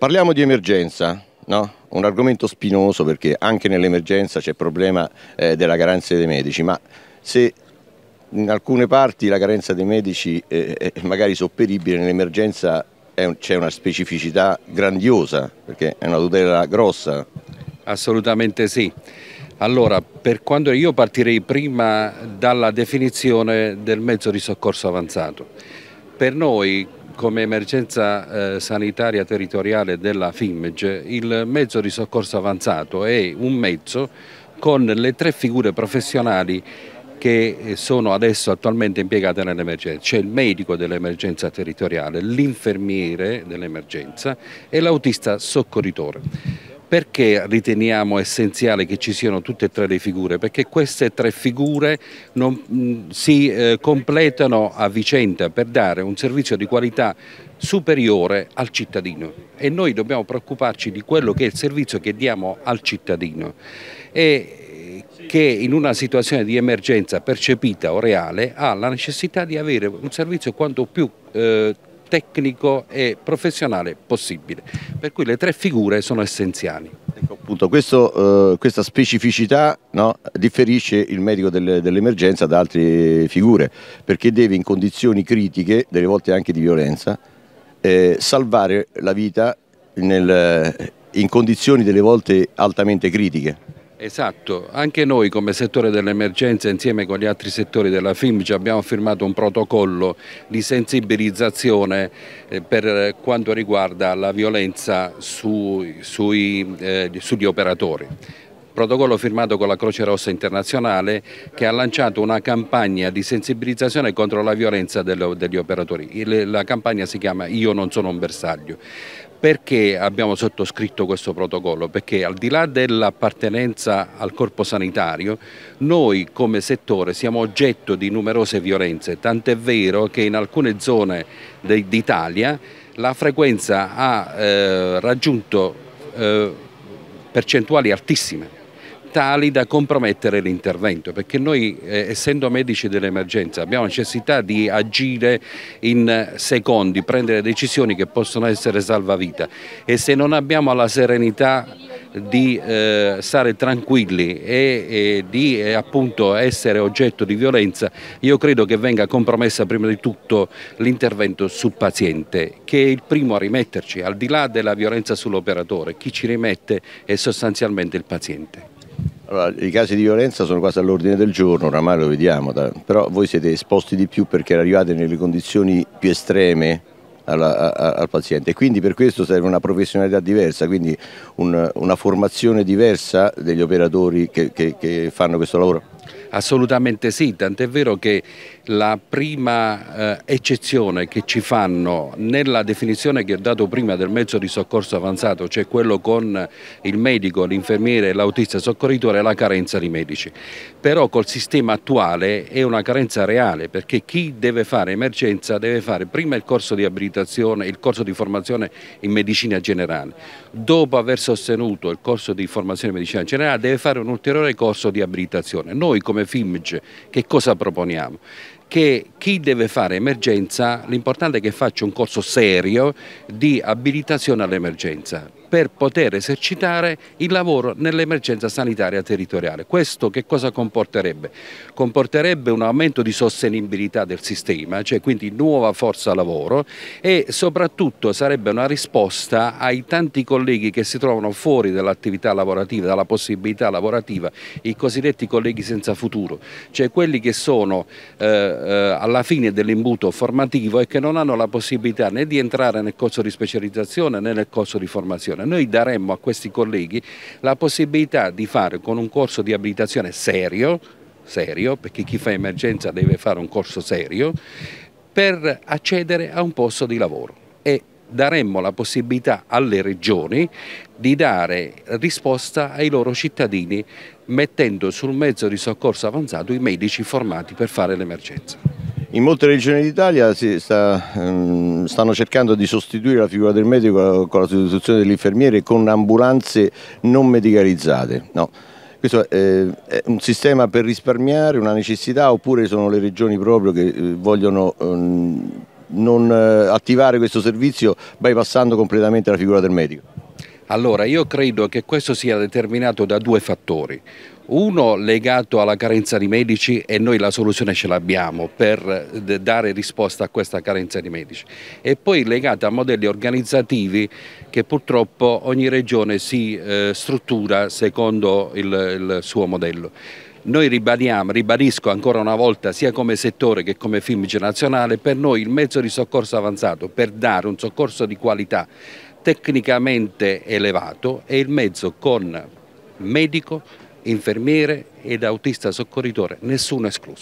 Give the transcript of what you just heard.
Parliamo di emergenza, no? un argomento spinoso perché anche nell'emergenza c'è il problema eh, della garanzia dei medici, ma se in alcune parti la carenza dei medici eh, è magari sopperibile, nell'emergenza c'è una specificità grandiosa, perché è una tutela grossa. Assolutamente sì. Allora, per quando io partirei prima dalla definizione del mezzo di soccorso avanzato. Per noi come emergenza eh, sanitaria territoriale della FIMEG il mezzo di soccorso avanzato è un mezzo con le tre figure professionali che eh, sono adesso attualmente impiegate nell'emergenza. C'è il medico dell'emergenza territoriale, l'infermiere dell'emergenza e l'autista soccorritore. Perché riteniamo essenziale che ci siano tutte e tre le figure? Perché queste tre figure non, mm, si eh, completano a vicenda per dare un servizio di qualità superiore al cittadino e noi dobbiamo preoccuparci di quello che è il servizio che diamo al cittadino e eh, che in una situazione di emergenza percepita o reale ha la necessità di avere un servizio quanto più eh, tecnico e professionale possibile. Per cui le tre figure sono essenziali. Ecco, appunto, questo, eh, questa specificità no, differisce il medico del, dell'emergenza da altre figure, perché deve in condizioni critiche, delle volte anche di violenza, eh, salvare la vita nel, in condizioni delle volte altamente critiche. Esatto, anche noi come settore dell'emergenza insieme con gli altri settori della FIMG abbiamo firmato un protocollo di sensibilizzazione eh, per quanto riguarda la violenza su, sui, eh, sugli operatori protocollo firmato con la Croce Rossa Internazionale che ha lanciato una campagna di sensibilizzazione contro la violenza degli operatori. La campagna si chiama Io non sono un bersaglio. Perché abbiamo sottoscritto questo protocollo? Perché al di là dell'appartenenza al corpo sanitario, noi come settore siamo oggetto di numerose violenze, tant'è vero che in alcune zone d'Italia la frequenza ha eh, raggiunto eh, percentuali altissime tali da compromettere l'intervento perché noi eh, essendo medici dell'emergenza abbiamo necessità di agire in secondi, prendere decisioni che possono essere salvavita e se non abbiamo la serenità di eh, stare tranquilli e, e di eh, appunto essere oggetto di violenza, io credo che venga compromessa prima di tutto l'intervento sul paziente, che è il primo a rimetterci, al di là della violenza sull'operatore, chi ci rimette è sostanzialmente il paziente. Allora, I casi di violenza sono quasi all'ordine del giorno, oramai lo vediamo, però voi siete esposti di più perché arrivate nelle condizioni più estreme alla, a, al paziente. Quindi per questo serve una professionalità diversa, quindi un, una formazione diversa degli operatori che, che, che fanno questo lavoro. Assolutamente sì, tant'è vero che la prima eh, eccezione che ci fanno nella definizione che ho dato prima del mezzo di soccorso avanzato, cioè quello con il medico, l'infermiere, l'autista soccorritore, è la carenza di medici. Però col sistema attuale è una carenza reale perché chi deve fare emergenza deve fare prima il corso di abilitazione, il corso di formazione in medicina generale, dopo aver sostenuto il corso di formazione in medicina generale deve fare un ulteriore corso di abilitazione. Noi noi come FIMG che cosa proponiamo? che chi deve fare emergenza, l'importante è che faccia un corso serio di abilitazione all'emergenza per poter esercitare il lavoro nell'emergenza sanitaria territoriale. Questo che cosa comporterebbe? Comporterebbe un aumento di sostenibilità del sistema, cioè quindi nuova forza lavoro e soprattutto sarebbe una risposta ai tanti colleghi che si trovano fuori dall'attività lavorativa, dalla possibilità lavorativa, i cosiddetti colleghi senza futuro, cioè quelli che sono eh, eh alla fine dell'imbuto formativo e che non hanno la possibilità né di entrare nel corso di specializzazione né nel corso di formazione abilitazione. Noi daremmo a questi colleghi la possibilità di fare con un corso di abilitazione serio, serio perché chi fa emergenza deve fare un corso serio, per accedere a un posto di lavoro e daremmo la possibilità alle regioni di dare risposta ai loro cittadini mettendo sul mezzo di soccorso avanzato i medici formati per fare l'emergenza. In molte regioni d'Italia sta, ehm, stanno cercando di sostituire la figura del medico con la sostituzione dell'infermiere con ambulanze non medicalizzate. No. Questo eh, è un sistema per risparmiare, una necessità oppure sono le regioni proprio che eh, vogliono ehm, non eh, attivare questo servizio bypassando completamente la figura del medico? Allora io credo che questo sia determinato da due fattori. Uno legato alla carenza di medici e noi la soluzione ce l'abbiamo per eh, dare risposta a questa carenza di medici e poi legato a modelli organizzativi che purtroppo ogni regione si eh, struttura secondo il, il suo modello. Noi ribadiamo, ribadisco ancora una volta, sia come settore che come film nazionale, per noi il mezzo di soccorso avanzato per dare un soccorso di qualità tecnicamente elevato e il mezzo con medico, infermiere ed autista soccorritore, nessuno escluso.